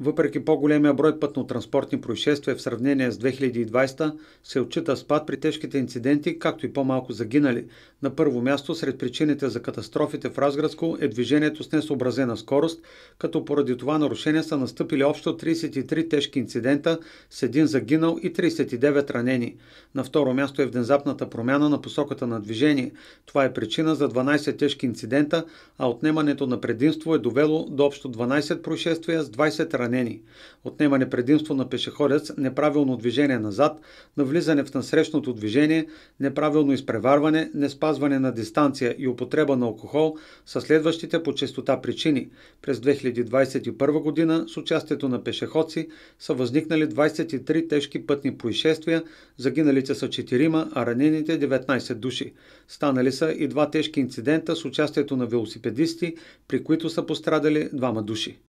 Въпреки по-големия брой пътно-транспортни происшествия в сравнение с 2020, се отчита спад при тежките инциденти, както и по-малко загинали. На първо място сред причините за катастрофите в Разградско е движението с несъобразена скорост, като поради това нарушение са настъпили общо 33 тежки инцидента с един загинал и 39 ранени. На второ място е внезапната промяна на посоката на движение. Това е причина за 12 тежки инцидента, а отнемането на предимство е довело до общо 12 происшествия с 20 ранени ранени, отнемане предимство на пешеходец, неправилно движение назад, навлизане в насрещното движение, неправилно изпреварване, неспазване на дистанция и употреба на алкохол са следващите по честота причини. През 2021 година с участието на пешеходци са възникнали 23 тежки пътни происшествия, загиналите са 4, а ранените 19 души. Станали са и два тежки инцидента с участието на велосипедисти, при които са пострадали двама души.